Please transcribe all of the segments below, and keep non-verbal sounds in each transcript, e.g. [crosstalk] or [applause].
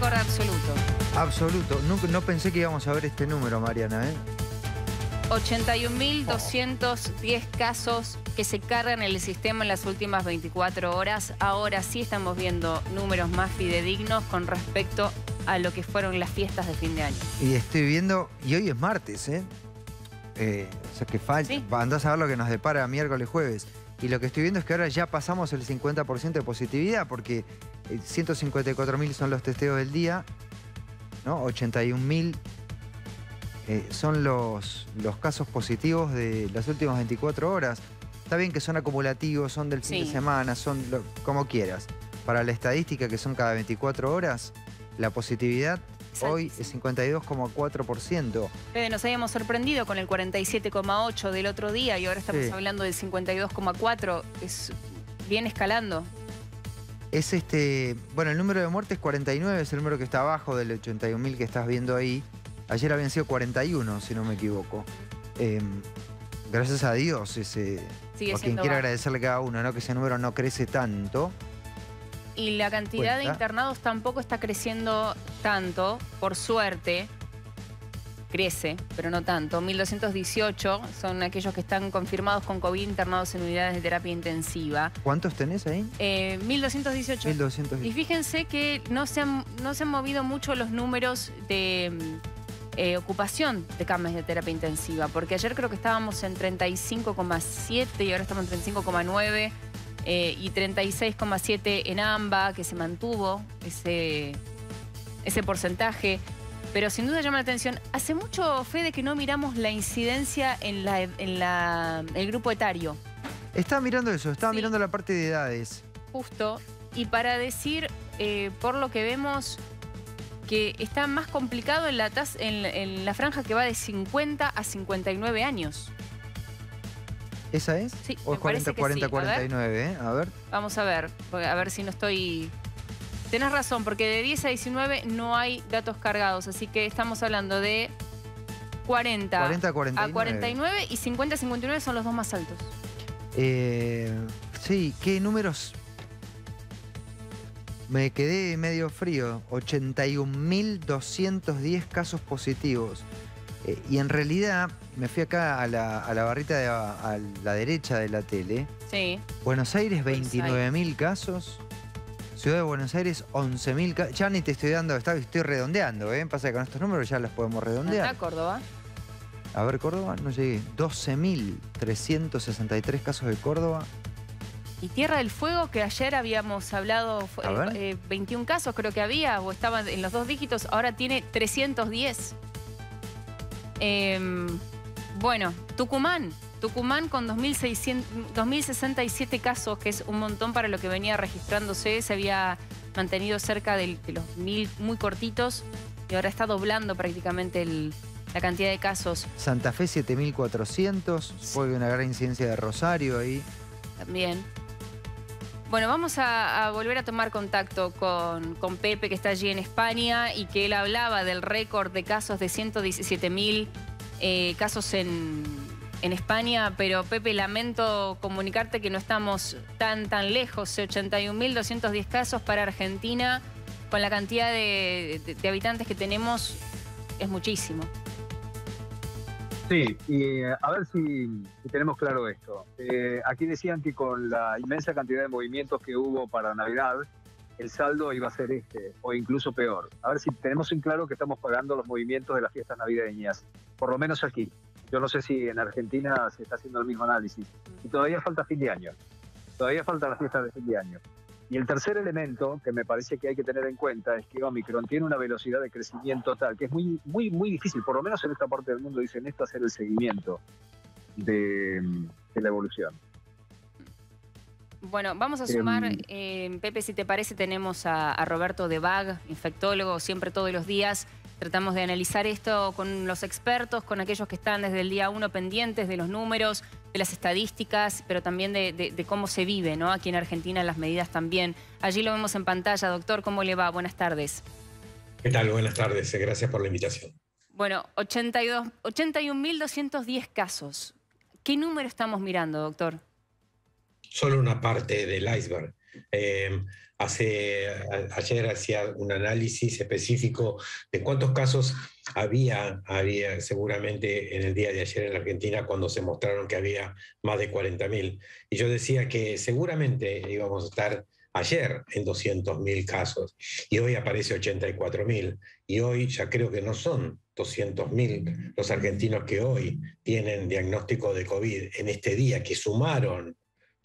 Corre absoluto. Absoluto. No, pensé que íbamos a ver este número, Mariana, 81.210 ¿eh? casos que se cargan en el sistema en las últimas 24 horas. Ahora sí estamos viendo números más fidedignos con respecto a lo que fueron las fiestas de fin de año. Y estoy viendo, y hoy es martes, ¿eh? eh o sea que falta, andás a ver lo que nos depara miércoles, jueves. Y lo que estoy viendo es que ahora ya pasamos el 50% de positividad porque 154.000 son los testeos del día, ¿no? 81.000 eh, son los, casos positivos de las últimas 24 horas. Está bien que son acumulativos, son del fin de semana, son como quieras. Para la estadística, que son cada 24 horas, la positividad hoy es 52,4%. nos habíamos sorprendido con el 47,8% del otro día y ahora estamos hablando del 52,4%. Es bien escalando es este. Bueno, el número de muertes 49 es el número que está abajo del 81.000 que estás viendo ahí. Ayer habían sido 41, si no me equivoco. Em, gracias a Dios, ese. quien quiera agradecerle cada uno, ¿no? Que ese número no crece tanto. Y la cantidad de internados tampoco está creciendo tanto, por suerte crece, pero no tanto. 1.218 son aquellos que están confirmados con COVID internados en unidades de terapia intensiva. ¿Cuántos tenés ahí? 1.218. Eh, y fíjense que no se, han, no se han movido mucho los números de... Eh, ocupación de camas de terapia intensiva, porque ayer creo que estábamos en 35,7 y ahora estamos en 35,9 y 36,7 eh, en AMBA, que se mantuvo ese, ese porcentaje. Pero sin duda llama la atención, hace mucho, de que no miramos la incidencia en, el grupo etario. Estaba mirando eso, estaba mirando la parte de edades. Justo. Y para decir, eh, por lo que vemos, que está más complicado en la, franja que va de 50 a 59 años. ¿Esa es? Sí, ¿O 40, 40, 49, A ver. Vamos a ver, a ver si no estoy tenés razón, porque de 10 a 19 no hay datos cargados, así que estamos hablando de 40, 40 a, 49. y 50 a 59 son los dos más altos. Eh, sí, ¿qué números? Me quedé medio frío, 81.210 casos positivos. Eh, y en realidad me fui acá a la, barrita a, a, la derecha de la tele. Sí. Buenos Aires, 29.000 casos. Ciudad de Buenos Aires, 11.000. casos. Ya ni te estoy dando, estoy redondeando, ¿eh? Pasa que con estos números ya los podemos redondear. ¿Está Córdoba? A ver, Córdoba, no llegué. 12.363 casos de Córdoba. Y Tierra del Fuego, que ayer habíamos hablado, 21 eh, casos creo que había, o estaban en los dos dígitos, ahora tiene 310. Em, bueno, Tucumán, Tucumán con 2.067 casos, que es un montón para lo que venía registrándose, se había mantenido cerca de los mil muy cortitos y ahora está doblando prácticamente la cantidad de casos. Santa Fe 7.400, fue una gran incidencia de Rosario ahí. También. Bueno, vamos a, volver a tomar contacto con, Pepe, que está allí en España, y que él hablaba del récord de casos de 117.000 eh, casos en, en España, pero Pepe, lamento comunicarte que no estamos tan, tan lejos. 81.210 casos para Argentina, con la cantidad de, habitantes que tenemos, es muchísimo. Sí, y eh, a ver si, tenemos claro esto. Eh, aquí decían que con la inmensa cantidad de movimientos que hubo para Navidad, el saldo iba a ser este, o incluso peor. A ver si tenemos en claro que estamos pagando los movimientos de las fiestas navideñas, por lo menos aquí. Yo no sé si en Argentina se está haciendo el mismo análisis. Y todavía falta fin de año. Todavía falta las fiestas de fin de año. Y el tercer elemento que me parece que hay que tener en cuenta es que Omicron tiene una velocidad de crecimiento tal que es muy, muy, muy difícil, por lo menos en esta parte del mundo dicen esto, hacer el seguimiento de mm, la evolución. Bueno, vamos a em, sumar, em, Pepe, si te parece, tenemos a, Roberto de Bag, infectólogo, siempre todos los días. Tratamos de analizar esto con los expertos, con aquellos que están desde el día uno pendientes de los números, de las estadísticas, pero también de, cómo se vive ¿no? aquí en Argentina las medidas también. Allí lo vemos en pantalla. Doctor, ¿cómo le va? Buenas tardes. ¿Qué tal? Buenas tardes. Gracias por la invitación. Bueno, 81.210 casos. ¿Qué número estamos mirando, doctor? solo una parte del iceberg. Em, hace, ayer hacía un análisis específico de cuántos casos había, había seguramente en el día de ayer en Argentina cuando se mostraron que había más de 40.000. Y yo decía que seguramente íbamos a estar ayer en 200.000 casos y hoy aparece 84 mil y hoy ya creo que no son 200.000 los argentinos que hoy tienen diagnóstico de COVID en este día que sumaron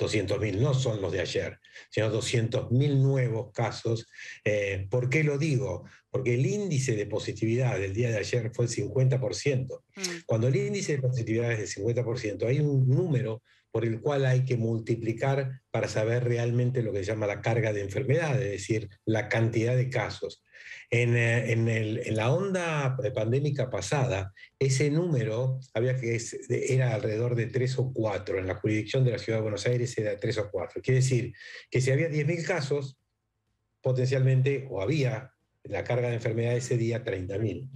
200.000 no son los de ayer, sino 200.000 nuevos casos. Eh, ¿Por qué lo digo? Porque el índice de positividad del día de ayer fue el 50%. Mm. Cuando el índice de positividad es del 50%, hay un número por el cual hay que multiplicar para saber realmente lo que se llama la carga de enfermedad, es decir, la cantidad de casos. En, eh, la onda pandémica pasada, ese número había que era alrededor de tres o cuatro. en la jurisdicción de la Ciudad de Buenos Aires era tres o cuatro. Quiere decir que si había 10.000 casos, potencialmente, o había la carga de enfermedad ese día 30.000.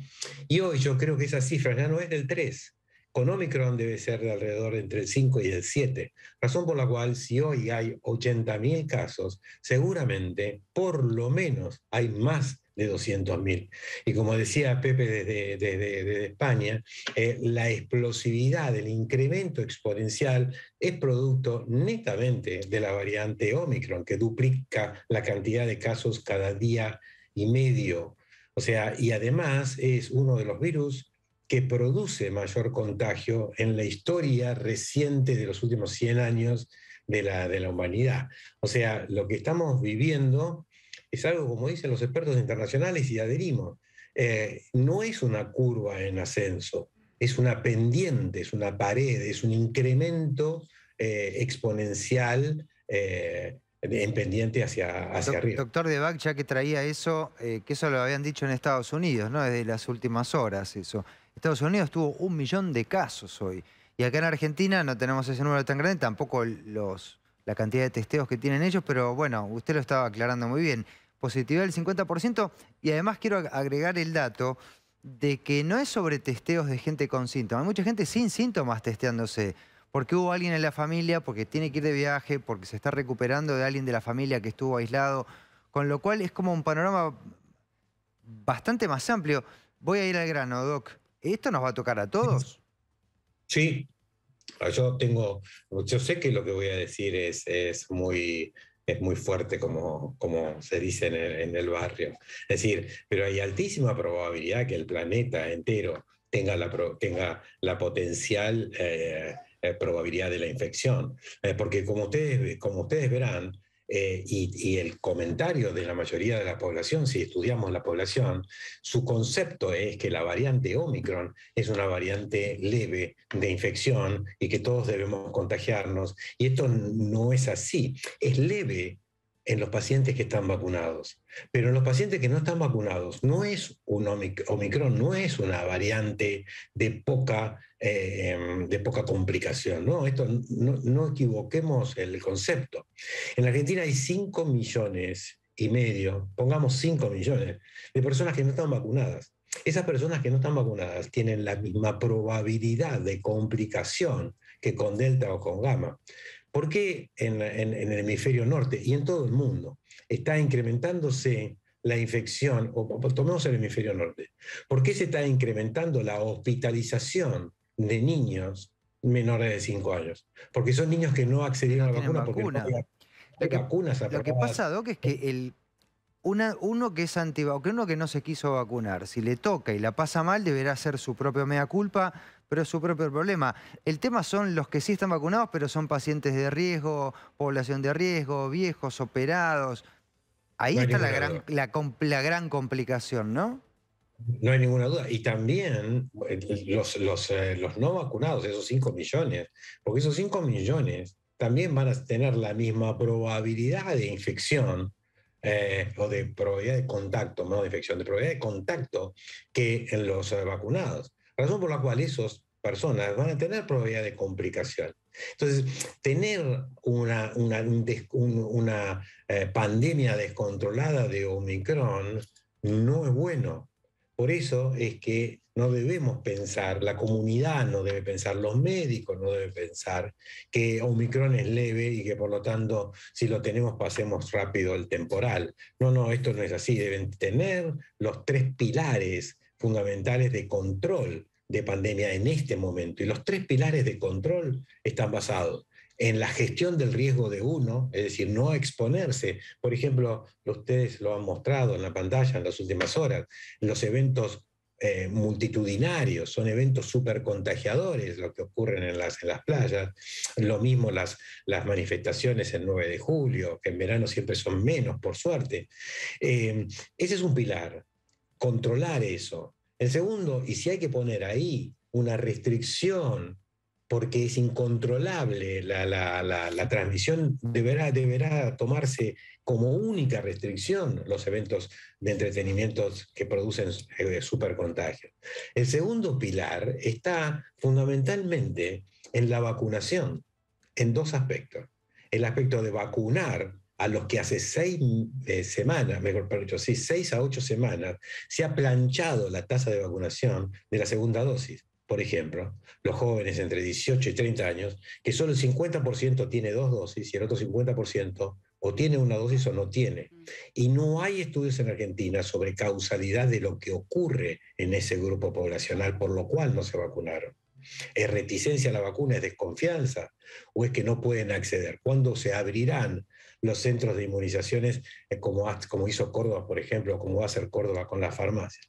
Y hoy yo creo que esa cifra ya no es del 3, con Omicron debe ser de alrededor entre el 5 y el 7, razón por la cual si hoy hay 80.000 casos, seguramente por lo menos hay más de 200.000. Y como decía Pepe desde, España, eh, la explosividad, el incremento exponencial es producto netamente de la variante Omicron, que duplica la cantidad de casos cada día y medio. O sea, y además es uno de los virus que produce mayor contagio en la historia reciente de los últimos 100 años de la, humanidad. O sea, lo que estamos viviendo es algo, como dicen los expertos internacionales, y adherimos, eh, no es una curva en ascenso, es una pendiente, es una pared, es un incremento eh, exponencial eh, en pendiente hacia, hacia arriba. Doctor Debac, ya que traía eso, eh, que eso lo habían dicho en Estados Unidos, ¿no? Desde las últimas horas, eso. Estados Unidos tuvo un millón de casos hoy. Y acá en Argentina no tenemos ese número tan grande, tampoco los, la cantidad de testeos que tienen ellos, pero bueno, usted lo estaba aclarando muy bien. Positividad del 50%, y además quiero agregar el dato de que no es sobre testeos de gente con síntomas. Hay mucha gente sin síntomas testeándose porque hubo alguien en la familia, porque tiene que ir de viaje, porque se está recuperando de alguien de la familia que estuvo aislado, con lo cual es como un panorama bastante más amplio. Voy a ir al grano, Doc. ¿Esto nos va a tocar a todos? Sí. Ah, yo tengo, yo sé que lo que voy a decir es, muy, muy fuerte, como, como se dice en el, barrio. Es decir, pero hay altísima probabilidad que el planeta entero tenga la, tenga la potencial eh, eh, probabilidad de la infección. Eh, porque como ustedes, como ustedes verán, eh, y, y, el comentario de la mayoría de la población, si estudiamos la población, su concepto es que la variante Omicron es una variante leve de infección y que todos debemos contagiarnos. Y esto no es así. Es leve en los pacientes que están vacunados. Pero en los pacientes que no están vacunados, no es un Omicron, no es una variante de poca, eh, de poca complicación. No, esto, no, equivoquemos el concepto. En Argentina hay 5 millones y medio, pongamos 5 millones, de personas que no están vacunadas. Esas personas que no están vacunadas tienen la misma probabilidad de complicación que con delta o con gamma. ¿Por qué en, el hemisferio norte y en todo el mundo está incrementándose la infección, o tomemos el hemisferio norte, ¿por qué se está incrementando la hospitalización de niños menores de 5 años? Porque son niños que no accedieron a la vacuna, porque no había lo que, vacunas Lo que pasa, Doc, es que el, uno que es que uno que no se quiso vacunar, si le toca y la pasa mal, deberá ser su propia mea culpa pero es su propio problema. El tema son los que sí están vacunados, pero son pacientes de riesgo, población de riesgo, viejos, operados. Ahí está la gran, complicación, ¿no? No hay ninguna duda. Y también eh, eh, los, no vacunados, esos 5 millones, porque esos 5 millones también van a tener la misma probabilidad de infección eh, o de probabilidad de contacto, no de infección, de probabilidad de contacto que en los vacunados razón por la cual esas personas van a tener probabilidad de complicación. Entonces, tener una, una, eh, pandemia descontrolada de Omicron no es bueno. Por eso es que no debemos pensar, la comunidad no debe pensar, los médicos no deben pensar que Omicron es leve y que por lo tanto si lo tenemos pasemos rápido el temporal. No, no, esto no es así. Deben tener los tres pilares fundamentales de control de pandemia en este momento. Y los tres pilares de control están basados en la gestión del riesgo de uno, es decir, no exponerse. Por ejemplo, ustedes lo han mostrado en la pantalla en las últimas horas, los eventos eh, multitudinarios, son eventos súper contagiadores lo que ocurren en las, las playas, lo mismo las, las, manifestaciones el 9 de julio, que en verano siempre son menos, por suerte. Eh, ese es un pilar, controlar eso. El segundo, y si hay que poner ahí una restricción porque es incontrolable la, transmisión, deberá, deberá, tomarse como única restricción los eventos de entretenimiento que producen eh, supercontagio. El segundo pilar está fundamentalmente en la vacunación, en dos aspectos. El aspecto de vacunar a los que hace seis eh, semanas, mejor dicho, sí, seis a ocho semanas, se ha planchado la tasa de vacunación de la segunda dosis. Por ejemplo, los jóvenes entre 18 y 30 años, que solo el 50% tiene dos dosis y el otro 50% o tiene una dosis o no tiene. Y no hay estudios en Argentina sobre causalidad de lo que ocurre en ese grupo poblacional, por lo cual no se vacunaron. ¿Es reticencia a la vacuna? ¿Es desconfianza? ¿O es que no pueden acceder? ¿Cuándo se abrirán los centros de inmunizaciones, eh, como, como hizo Córdoba, por ejemplo, o como va a hacer Córdoba con las farmacias.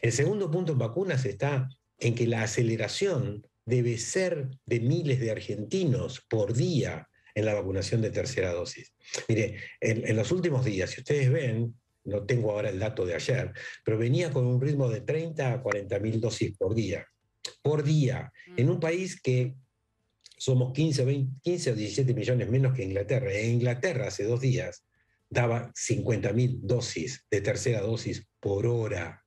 El segundo punto en vacunas está en que la aceleración debe ser de miles de argentinos por día en la vacunación de tercera dosis. Mire, en, en los últimos días, si ustedes ven, no tengo ahora el dato de ayer, pero venía con un ritmo de 30 a 40 mil dosis por día. Por día, en mm. un país que somos 15, 15 o 17 millones menos que Inglaterra. En Inglaterra hace dos días daba 50.000 dosis de tercera dosis por hora,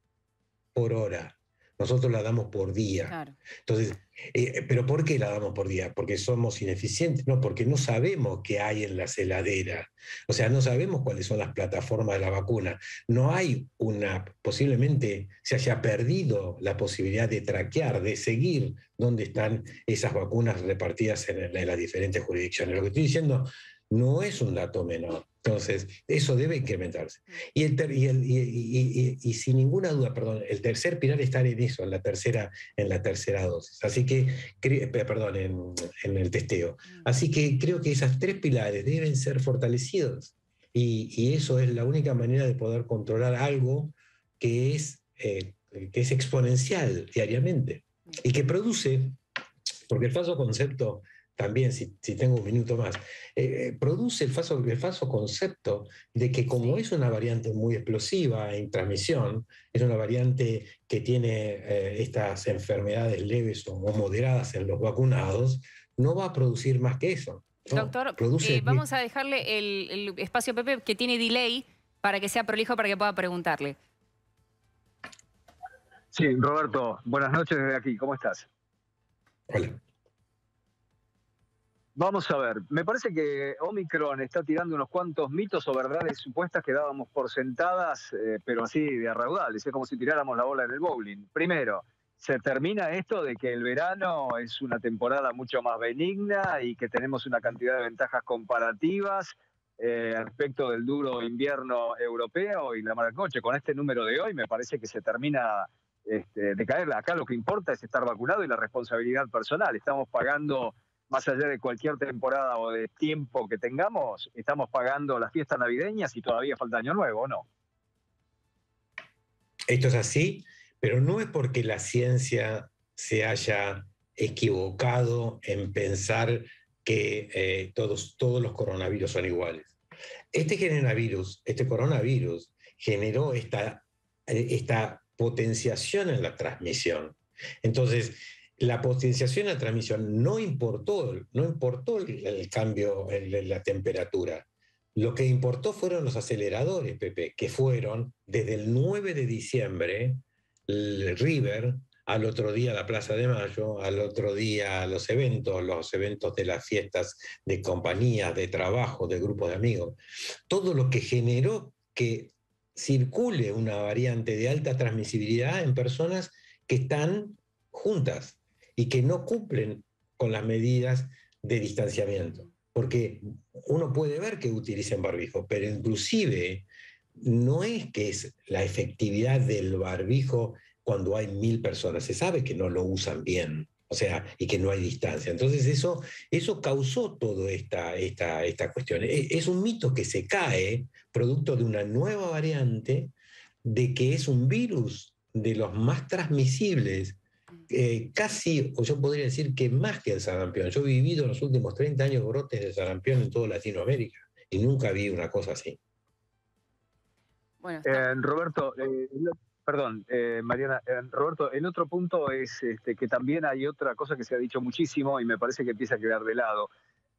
por hora. Nosotros la damos por día. Entonces, eh, ¿pero por qué la damos por día? ¿Porque somos ineficientes? No, porque no sabemos qué hay en la celadera, O sea, no sabemos cuáles son las plataformas de la vacuna. No hay una, posiblemente se haya perdido la posibilidad de traquear, de seguir dónde están esas vacunas repartidas en las diferentes jurisdicciones. Lo que estoy diciendo no es un dato menor. Entonces, eso debe incrementarse. Y, y, sin ninguna duda, perdón, el tercer pilar está en eso, en la tercera, en la tercera dosis. Así que, perdón, en, el testeo. Así que creo que esos tres pilares deben ser fortalecidos. Y, eso es la única manera de poder controlar algo que es, eh, que es exponencial diariamente y que produce, porque el falso concepto también, si, tengo un minuto más, eh, produce el falso, concepto de que como es una variante muy explosiva en transmisión, es una variante que tiene eh, estas enfermedades leves o moderadas en los vacunados, no va a producir más que eso. Doctor, eh, vamos a dejarle el, el espacio a Pepe que tiene delay para que sea prolijo para que pueda preguntarle. Sí, Roberto, buenas noches desde aquí, ¿cómo estás? Hola. Vamos a ver, me parece que Omicron está tirando unos cuantos mitos o verdades supuestas que dábamos por sentadas, eh, pero así de arraudales, es como si tiráramos la bola en el bowling. Primero, se termina esto de que el verano es una temporada mucho más benigna y que tenemos una cantidad de ventajas comparativas eh, respecto del duro invierno europeo y la mala noche. Con este número de hoy me parece que se termina este, de caerla. Acá lo que importa es estar vacunado y la responsabilidad personal. Estamos pagando más allá de cualquier temporada o de tiempo que tengamos, estamos pagando las fiestas navideñas y todavía falta año nuevo, ¿o no? Esto es así, pero no es porque la ciencia se haya equivocado en pensar que eh, todos, todos los coronavirus son iguales. Este coronavirus, este coronavirus generó esta, eh, esta potenciación en la transmisión. Entonces, la potenciación a transmisión no importó, no importó el, cambio en la temperatura. Lo que importó fueron los aceleradores, Pepe, que fueron desde el 9 de diciembre, el River, al otro día la Plaza de Mayo, al otro día los eventos, los eventos de las fiestas de compañía, de trabajo, de grupos de amigos. Todo lo que generó que circule una variante de alta transmisibilidad en personas que están juntas, y que no cumplen con las medidas de distanciamiento. Porque uno puede ver que utilizan barbijo, pero inclusive no es que es la efectividad del barbijo cuando hay mil personas. Se sabe que no lo usan bien, o sea, y que no hay distancia. Entonces eso, eso causó toda esta, esta, esta cuestión. E, es un mito que se cae producto de una nueva variante, de que es un virus de los más transmisibles eh, casi, o yo podría decir que más que el sarampión. Yo he vivido en los últimos 30 años brotes de sarampión en toda Latinoamérica y nunca vi una cosa así. Bueno, eh, Roberto, eh, perdón, Mariana, Roberto, el otro punto es este, que también hay otra cosa que se ha dicho muchísimo y me parece que empieza a quedar de lado.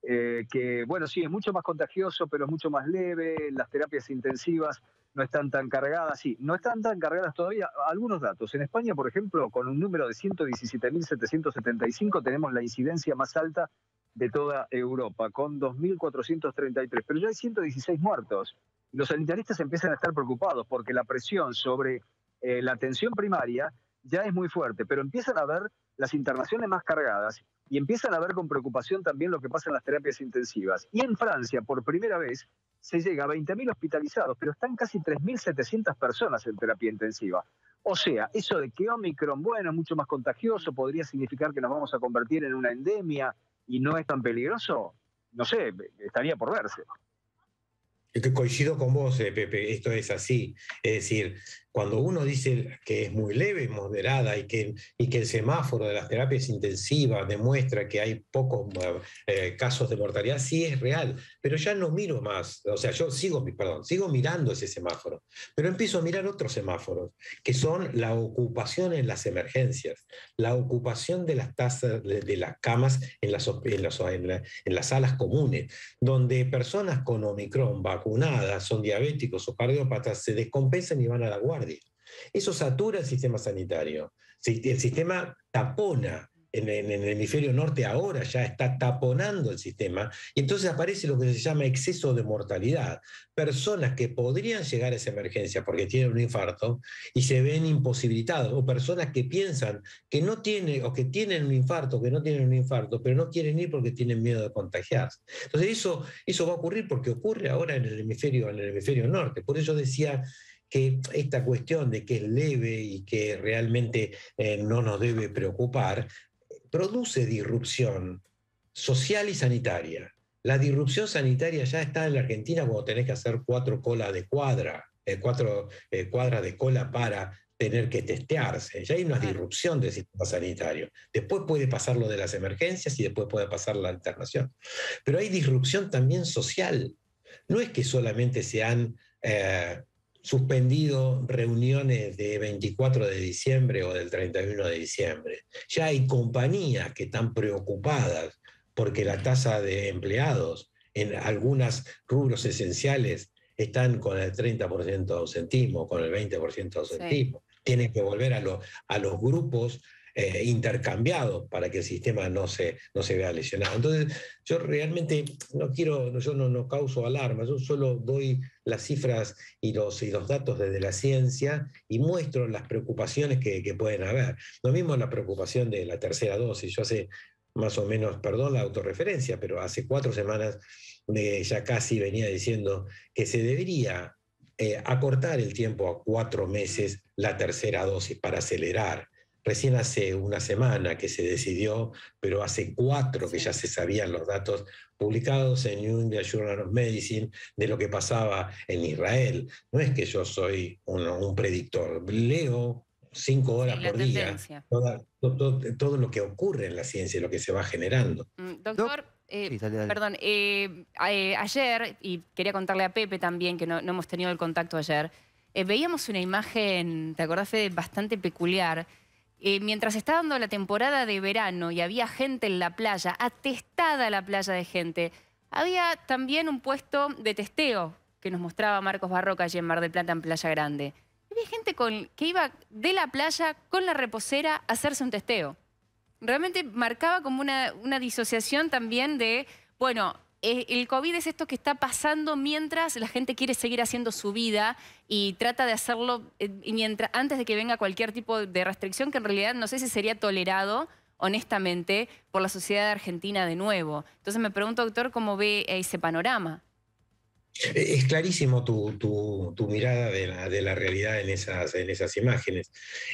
que bueno, sí, es mucho más contagioso, pero es mucho más leve, las terapias intensivas no están tan cargadas, sí, no están tan cargadas todavía. Algunos datos. En España, por ejemplo, con un número de 117.775 tenemos la incidencia más alta de toda Europa, con 2.433, pero ya hay 116 muertos. Los sanitaristas empiezan a estar preocupados porque la presión sobre eh, la atención primaria ya es muy fuerte, pero empiezan a ver las internaciones más cargadas y empiezan a ver con preocupación también lo que pasa en las terapias intensivas. Y en Francia, por primera vez, se llega a 20.000 hospitalizados, pero están casi 3.700 personas en terapia intensiva. O sea, eso de que Omicron, bueno, mucho más contagioso, podría significar que nos vamos a convertir en una endemia y no es tan peligroso, no sé, estaría por verse. coincido con vos, eh, Pepe, esto es así. Es decir, cuando uno dice que es muy leve, moderada y que, y que el semáforo de las terapias intensivas demuestra que hay pocos eh, casos de mortalidad, sí es real, pero ya no miro más, o sea, yo sigo, perdón, sigo mirando ese semáforo, pero empiezo a mirar otros semáforos, que son la ocupación en las emergencias, la ocupación de las tasas de, las camas en las, en, las, en las salas comunes, donde personas con Omicron vacunadas, son diabéticos o cardiópatas, se descompensan y van a la guardia. Eso satura el sistema sanitario. El sistema tapona. En, en, el hemisferio norte ahora ya está taponando el sistema y entonces aparece lo que se llama exceso de mortalidad. Personas que podrían llegar a esa emergencia porque tienen un infarto y se ven imposibilitados o personas que piensan que no tienen o que tienen un infarto, que no tienen un infarto, pero no quieren ir porque tienen miedo de contagiarse. Entonces eso, eso va a ocurrir porque ocurre ahora en el hemisferio, en el hemisferio norte. Por eso decía que esta cuestión de que es leve y que realmente eh, no nos debe preocupar, produce disrupción social y sanitaria. La disrupción sanitaria ya está en la Argentina cuando tenés que hacer cuatro colas de cuadra, eh, cuatro eh, cuadras de cola para tener que testearse. Ya hay una disrupción del sistema sanitario. Después puede pasar lo de las emergencias y después puede pasar la alternación. Pero hay disrupción también social. No es que solamente sean... han suspendido reuniones de 24 de diciembre o del 31 de diciembre. Ya hay compañías que están preocupadas porque la tasa de empleados en algunos rubros esenciales están con el 30% de ausentismo, con el 20% de ausentismo. Tienen que volver a, a los grupos eh, intercambiado para que el sistema no se, no se vea lesionado. Entonces, yo realmente no quiero, yo no, no causo alarma, yo solo doy las cifras y los, y los datos desde la ciencia y muestro las preocupaciones que, que pueden haber. Lo mismo la preocupación de la tercera dosis. Yo hace más o menos, perdón la autorreferencia, pero hace cuatro semanas eh, ya casi venía diciendo que se debería eh, acortar el tiempo a cuatro meses la tercera dosis para acelerar recién hace una semana que se decidió, pero hace cuatro que ya se sabían los datos publicados en New England Journal of Medicine de lo que pasaba en Israel. No es que yo soy un, predictor, leo cinco horas por día todo, lo que ocurre en la ciencia y lo que se va generando. Mm, doctor, eh, perdón, eh, eh, ayer, y quería contarle a Pepe también, que no, hemos tenido el contacto ayer, veíamos una imagen, ¿te acordás, Bastante peculiar eh, mientras estaba dando la temporada de verano y había gente en la playa, atestada la playa de gente, había también un puesto de testeo que nos mostraba Marcos Barroca allí en Mar del Plata, en Playa Grande. Había gente con, que iba de la playa con la reposera a hacerse un testeo. Realmente marcaba como una, una disociación también de, bueno, eh, el COVID es esto que está pasando mientras la gente quiere seguir haciendo su vida y trata de hacerlo eh, mientras, antes de que venga cualquier tipo de restricción que en realidad no sé si sería tolerado, honestamente, por la sociedad argentina de nuevo. Entonces me pregunto, doctor, ¿cómo ve ese panorama? Eh, es clarísimo tu, mirada de la, realidad en esas, en esas imágenes.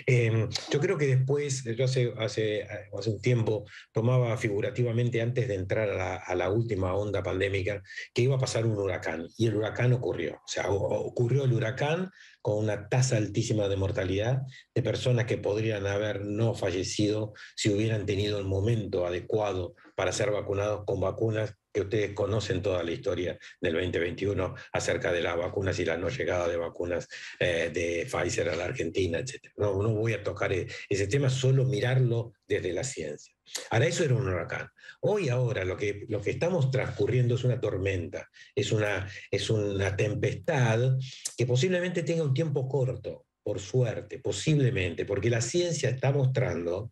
Em, yo creo que después, yo hace, hace, hace, un tiempo tomaba figurativamente antes de entrar a a la, última onda pandémica que iba a pasar un huracán y el huracán ocurrió. O sea, ocurrió el huracán con una tasa altísima de mortalidad de personas que podrían haber no fallecido si hubieran tenido el momento adecuado para ser vacunados con vacunas que ustedes conocen toda la historia del 2021 acerca de las vacunas y la no llegada de vacunas eh, de Pfizer a la Argentina, etc. No, no voy a tocar e-, ese tema, solo mirarlo desde la ciencia. Ahora, eso era un huracán. Hoy, ahora, lo que, lo que estamos transcurriendo es una tormenta, es una, es una tempestad que posiblemente tenga un tiempo corto, por suerte, posiblemente, porque la ciencia está mostrando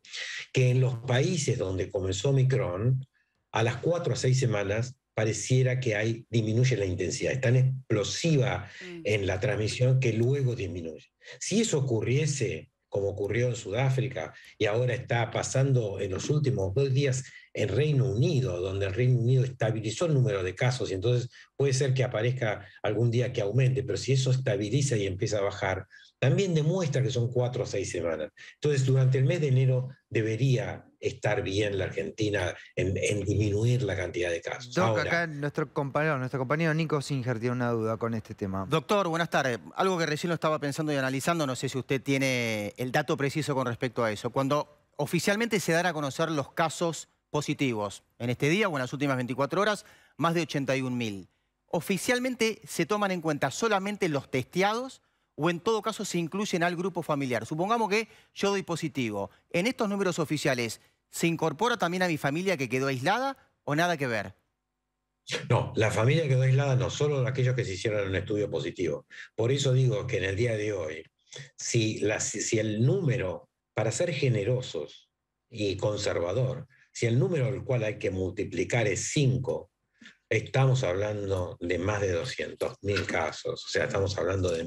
que en los países donde comenzó Micron, a las cuatro a seis semanas pareciera que hay, disminuye la intensidad, es tan explosiva mm. en la transmisión que luego disminuye. Si eso ocurriese, como ocurrió en Sudáfrica y ahora está pasando en los últimos dos días en Reino Unido, donde el Reino Unido estabilizó el número de casos y entonces puede ser que aparezca algún día que aumente, pero si eso estabiliza y empieza a bajar, también demuestra que son cuatro o seis semanas. Entonces, durante el mes de enero debería estar bien la Argentina en, disminuir la cantidad de casos. acá nuestro compañero, nuestro compañero Nico Singer tiene una duda con este tema. Doctor, buenas tardes. Algo que recién lo estaba pensando y analizando, no sé si usted tiene el dato preciso con respecto a eso. Cuando oficialmente se dará a conocer los casos positivos. En este día o en las últimas 24 horas, más de 81.000. ¿Oficialmente se toman en cuenta solamente los testeados o en todo caso se incluyen al grupo familiar? Supongamos que yo doy positivo. ¿En estos números oficiales se incorpora también a mi familia que quedó aislada o nada que ver? No, la familia quedó aislada no, solo aquellos que se hicieron un estudio positivo. Por eso digo que en el día de hoy, si, la, si el número, para ser generosos y conservador, si el número del cual hay que multiplicar es 5, estamos hablando de más de 200.000 casos, o sea, estamos hablando de,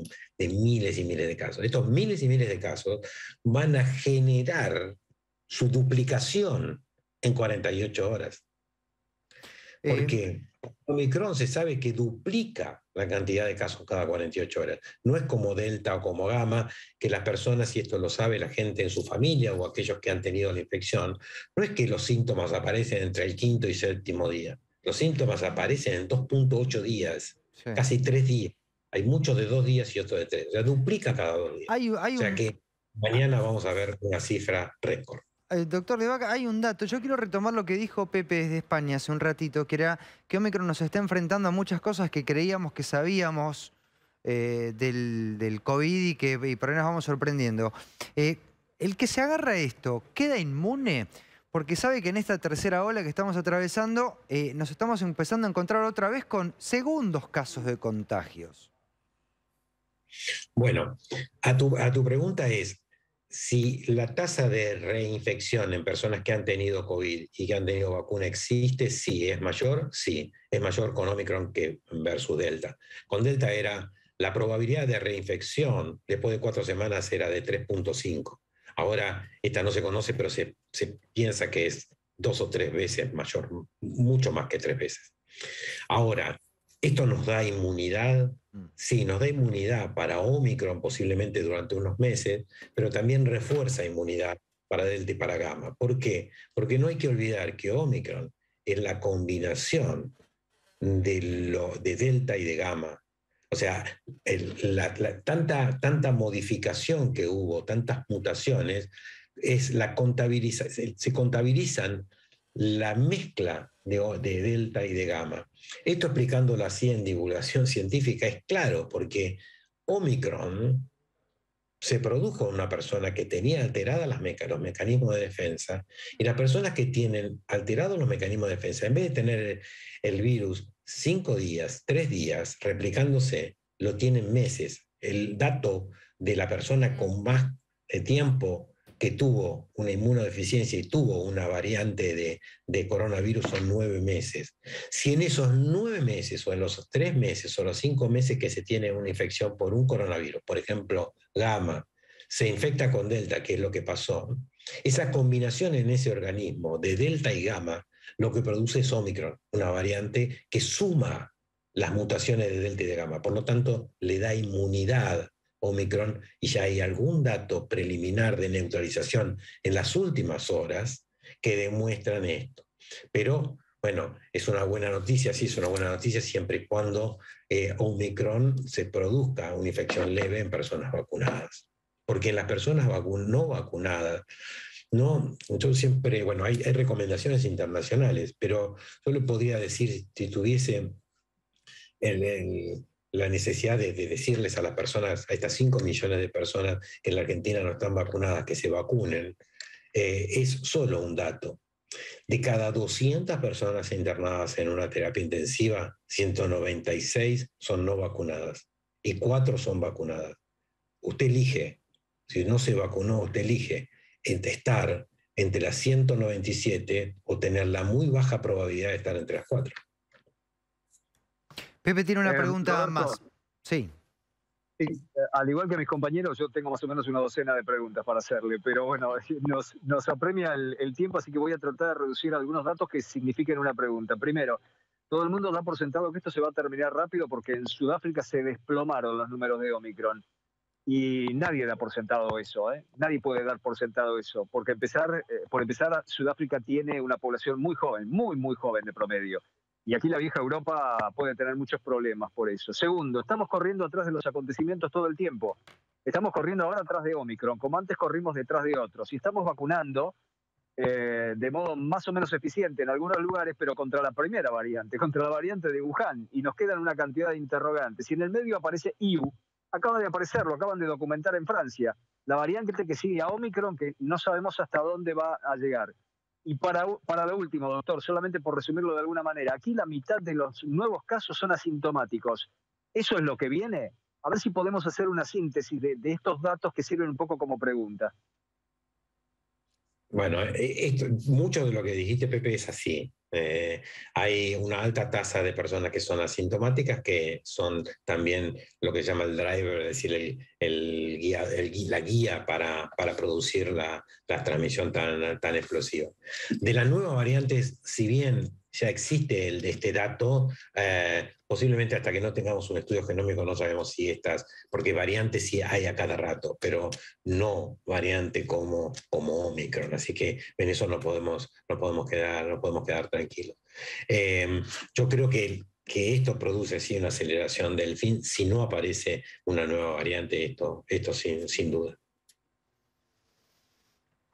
miles y miles de casos. Estos miles y miles de casos van a generar su duplicación en 48 horas. Eh, Porque Omicron se sabe que duplica la cantidad de casos cada 48 horas. No es como Delta o como Gamma, que las personas, si esto lo sabe la gente en su familia o aquellos que han tenido la infección, no es que los síntomas aparecen entre el quinto y séptimo día. Los síntomas aparecen en 2.8 días, casi tres días. Hay muchos de dos días y otros de tres. O sea, duplica cada dos días. o sea que mañana vamos a ver una cifra récord. Eh, doctor De Vaca, hay un dato. Yo quiero retomar lo que dijo Pepe desde España hace un ratito, que era que Omicron nos está enfrentando a muchas cosas que creíamos que sabíamos eh, del, COVID y que por ahí nos vamos sorprendiendo. Eh, el que se agarra a esto, ¿queda inmune? Porque sabe que en esta tercera ola que estamos atravesando, nos estamos empezando a encontrar otra vez con segundos casos de contagios. Bueno, a tu pregunta es, si la tasa de reinfección en personas que han tenido COVID y que han tenido vacuna existe, sí, es mayor, sí, es mayor con Omicron que versus Delta. Con Delta era la probabilidad de reinfección después de cuatro semanas era de 3.5. Ahora esta no se conoce, pero se, se piensa que es dos o tres veces mayor, mucho más que tres veces. Ahora, ¿Esto nos da inmunidad? Mm. Sí, nos da inmunidad para Omicron posiblemente durante unos meses, pero también refuerza inmunidad para Delta y para Gamma. ¿Por qué? Porque no hay que olvidar que Omicron es la combinación de, de Delta y de Gamma. O sea, tanta, tanta modificación que hubo, tantas mutaciones, es la se contabilizan la mezcla de, delta y de gamma. Esto explicándolo así en divulgación científica es claro, porque Omicron se produjo en una persona que tenía alteradas los mecanismos de defensa, y las personas que tienen alterados los mecanismos de defensa, en vez de tener el virus cinco días, tres días, replicándose, lo tienen meses. El dato de la persona con más eh, tiempo que tuvo una inmunodeficiencia y tuvo una variante de, coronavirus son nueve meses. Si en esos nueve meses o en los tres meses o los cinco meses que se tiene una infección por un coronavirus, por ejemplo, gamma, se infecta con delta, que es lo que pasó, esa combinación en ese organismo de delta y gamma lo que produce es Omicron, una variante que suma las mutaciones de delta y de gamma. Por lo tanto, le da inmunidad Omicron y ya hay algún dato preliminar de neutralización en las últimas horas que demuestran esto. Pero bueno, es una buena noticia, sí, es una buena noticia siempre y cuando eh, Omicron se produzca una infección leve en personas vacunadas. Porque en las personas no vacunadas, no, yo siempre, bueno, hay, recomendaciones internacionales, pero yo le podría decir, si tuviese el la necesidad de, decirles a las personas, a estas 5 millones de personas que en la Argentina no están vacunadas, que se vacunen, eh, es solo un dato. De cada 200 personas internadas en una terapia intensiva, 196 son no vacunadas y 4 son vacunadas. Usted elige, si no se vacunó, usted elige entre estar entre las 197 o tener la muy baja probabilidad de estar entre las 4. Pepe tiene una eh, pregunta más. Sí. Eh, al igual que mis compañeros, yo tengo más o menos una docena de preguntas para hacerle, pero bueno, [laughs] nos, nos apremia el, tiempo, así que voy a tratar de reducir algunos datos que signifiquen una pregunta. Primero, todo el mundo da por sentado que esto se va a terminar rápido porque en Sudáfrica se desplomaron los números de Omicron. Y nadie da por sentado eso, ¿eh? nadie puede dar por sentado eso, porque empezar, eh, por empezar, Sudáfrica tiene una población muy joven, muy, muy joven de promedio. Y aquí la vieja Europa puede tener muchos problemas por eso. Segundo, estamos corriendo atrás de los acontecimientos todo el tiempo. Estamos corriendo ahora atrás de Omicron, como antes corrimos detrás de otros. Y estamos vacunando eh, de modo más o menos eficiente en algunos lugares, pero contra la primera variante, contra la variante de Wuhan. Y nos quedan una cantidad de interrogantes. Y en el medio aparece IU. Acaba de aparecer, lo acaban de documentar en Francia. La variante que sigue a Omicron, que no sabemos hasta dónde va a llegar. Y para, para lo último, doctor, solamente por resumirlo de alguna manera, aquí la mitad de los nuevos casos son asintomáticos. ¿Eso es lo que viene? A ver si podemos hacer una síntesis de estos datos que sirven un poco como pregunta. Bueno, eh, esto, mucho de lo que dijiste, Pepe, es así. Eh, hay una alta tasa de personas que son asintomáticas, que son también lo que se llama el driver, es decir, la guía para, producir la, transmisión tan, tan explosiva. De las nuevas variantes, si bien ya existe el de este dato, eh, posiblemente hasta que no tengamos un estudio genómico no sabemos si estas, porque variantes sí hay a cada rato, pero no variante como, como Omicron, así que en eso no podemos, no podemos, quedar, no podemos quedar tranquilos. Em, yo creo que que esto produce sí una aceleración del fin si no aparece una nueva variante, esto, esto sin duda.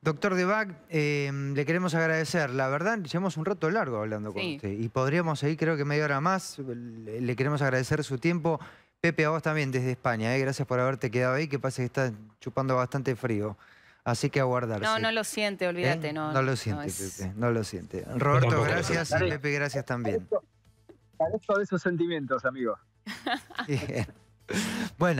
Doctor De eh, em, le queremos agradecer. La verdad, llevamos un rato largo hablando con usted y podríamos seguir creo que media hora más. Le queremos agradecer su tiempo. Pepe, a vos también desde España. ¿eh? Gracias por haberte quedado ahí, que pasa que está chupando bastante frío. Así que aguardarse. No, no lo siente, ¿Eh? olvídate. No, lo siente, no no lo siente. Roberto, gracias Pepe, gracias también. eso de esos sentimientos, amigo. [laughs] Bueno.